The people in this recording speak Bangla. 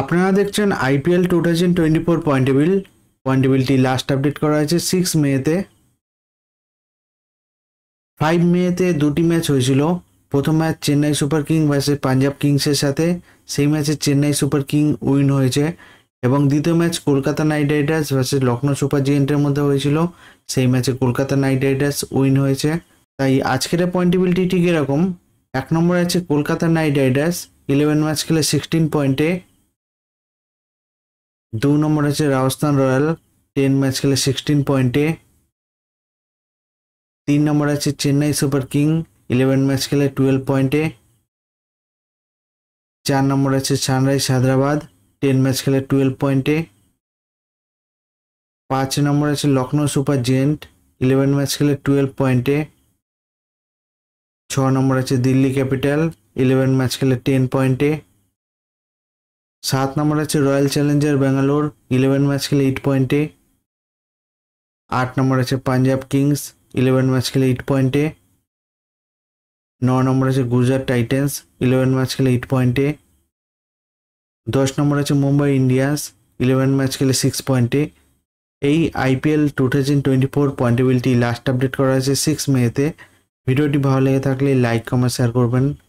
আপনারা দেখছেন IPL two thousand twenty four point বিল পয়েন্ট বিলটি লাস্ট আপডেট করা হয়েছে সিক্স মেতে ফাইভ মেতে দুটি ম্যাচ হয়েছিল প্রথম match Chennai super King versus Punjab কিংসের সাথে সেই ম্যাচে চেন্নাই সুপার কিং উইন হয়েছে এবং দ্বিতীয় match Kolkata night Riders versus Lucknow Super জিয়েন্টের মধ্যে হয়েছিল সেই ম্যাচে কলকাতা নাইট রাইডার্স উইন হয়েছে তাই আজকের পয়েন্ট ঠিক এরকম এক নম্বরে আছে Kolkata night riders eleven match খেলে সিক্সটিন পয়েন্টে দু নম্বর হচ্ছে রাজস্থান রয়্যাল টেন ম্যাচ খেলে সিক্সটিন পয়েন্টে তিন নম্বর আছে Chennai super king eleven match খেলে টুয়েলভ পয়েন্টে চার নম্বর আছে সানরাইজ হায়দ্রাবাদ টেন ম্যাচ খেলে টুয়েলভ পয়েন্টে পাঁচ নম্বর আছে Lucknow super giant eleven match খেলে টুয়েলভ পয়েন্টে ছ নম্বর আছে দিল্লি ক্যাপিটাল ইলেভেন ম্যাচ খেলে টেন পয়েন্টে সাত নম্বর আছে royal challenger Bangalore eleven match খেলে এইট পয়েন্টে আট নম্বর আছে পাঞ্জাব কিংস ইলেভেন ম্যাচ খেলে এইট পয়েন্টে ন নম্বর আছে গুজরাট টাইটেন্স ইলেভেন ম্যাচ খেলে এইট পয়েন্টে দশ নম্বর আছে মুম্বাই ইন্ডিয়ান্স ইলেভেন ম্যাচ খেলে সিক্স পয়েন্টে এই IPL two thousand twenty four পয়েন্টেবিলিটি লাস্ট আপডেট করা আছে সিক্স মেতে ভিডিওটি ভালো লেগে থাকলে লাইক কমেন্ট শেয়ার করবেন